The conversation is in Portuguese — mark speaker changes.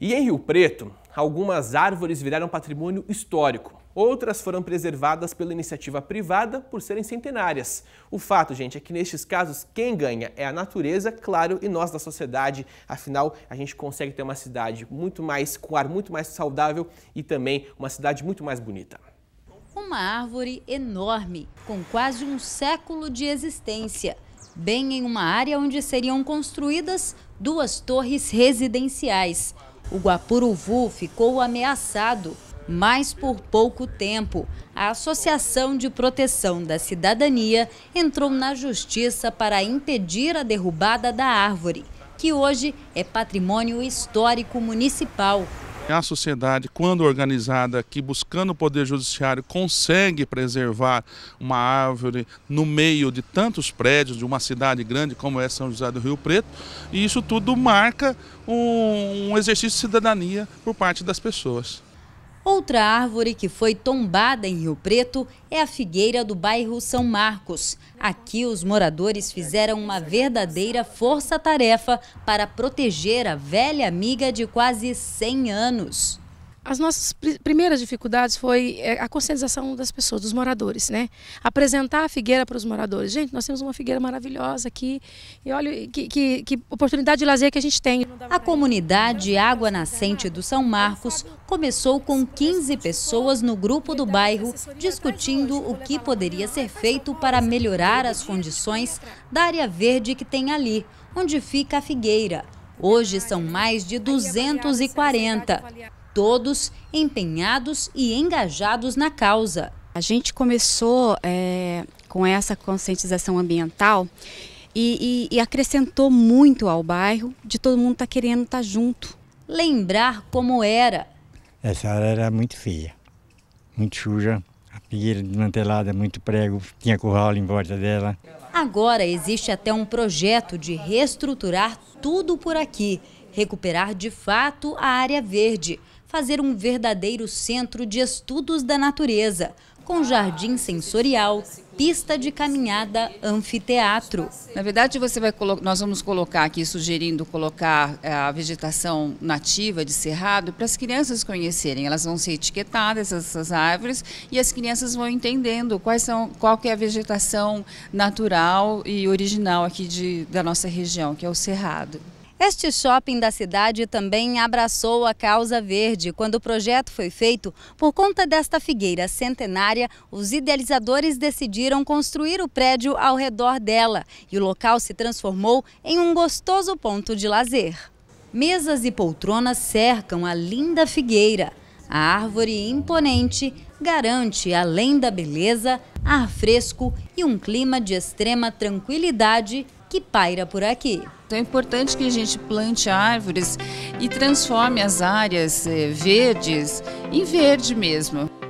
Speaker 1: E em Rio Preto, algumas árvores viraram patrimônio histórico. Outras foram preservadas pela iniciativa privada por serem centenárias. O fato, gente, é que nestes casos quem ganha é a natureza, claro, e nós da sociedade. Afinal, a gente consegue ter uma cidade muito mais com ar muito mais saudável e também uma cidade muito mais bonita.
Speaker 2: Uma árvore enorme, com quase um século de existência, bem em uma área onde seriam construídas duas torres residenciais o Guapuruvu ficou ameaçado, mas por pouco tempo. A Associação de Proteção da Cidadania entrou na justiça para impedir a derrubada da árvore, que hoje é patrimônio histórico municipal.
Speaker 1: É a sociedade, quando organizada que buscando o Poder Judiciário, consegue preservar uma árvore no meio de tantos prédios de uma cidade grande como é São José do Rio Preto, e isso tudo marca um exercício de cidadania por parte das pessoas.
Speaker 2: Outra árvore que foi tombada em Rio Preto é a figueira do bairro São Marcos. Aqui, os moradores fizeram uma verdadeira força-tarefa para proteger a velha amiga de quase 100 anos. As nossas pr primeiras dificuldades foi eh, a conscientização das pessoas, dos moradores, né? Apresentar a figueira para os moradores. Gente, nós temos uma figueira maravilhosa aqui e olha que, que, que oportunidade de lazer que a gente tem. A comunidade Água Nascente do São Marcos começou com 15 pessoas no grupo do bairro discutindo o que poderia ser feito para melhorar as condições da área verde que tem ali, onde fica a figueira. Hoje são mais de 240 todos empenhados e engajados na causa. A gente começou é, com essa conscientização ambiental e, e, e, acrescentou muito ao bairro de todo mundo estar tá querendo estar tá junto. Lembrar como era. Essa área era muito feia, muito suja, a pigueira desmantelada, muito prego, tinha curral em volta dela. Agora existe até um projeto de reestruturar tudo por aqui, recuperar de fato a área verde, fazer um verdadeiro centro de estudos da natureza,
Speaker 3: com jardim sensorial, pista de caminhada, anfiteatro. Na verdade, você vai nós vamos colocar aqui, sugerindo colocar eh, a vegetação nativa de cerrado para as crianças conhecerem. Elas vão ser etiquetadas, essas árvores, e as crianças vão entendendo quais são, qual que é a vegetação natural e original aqui de, da nossa região, que é o cerrado.
Speaker 2: Este shopping da cidade também abraçou a causa verde. Quando o projeto foi feito, por conta desta figueira centenária, os idealizadores decidiram construir o prédio ao redor dela e o local se transformou em um gostoso ponto de lazer. Mesas e poltronas cercam a linda figueira. A árvore imponente garante, além da beleza, ar fresco e um clima de extrema tranquilidade
Speaker 3: que paira por aqui. Então é importante que a gente plante árvores e transforme as áreas eh, verdes em verde mesmo.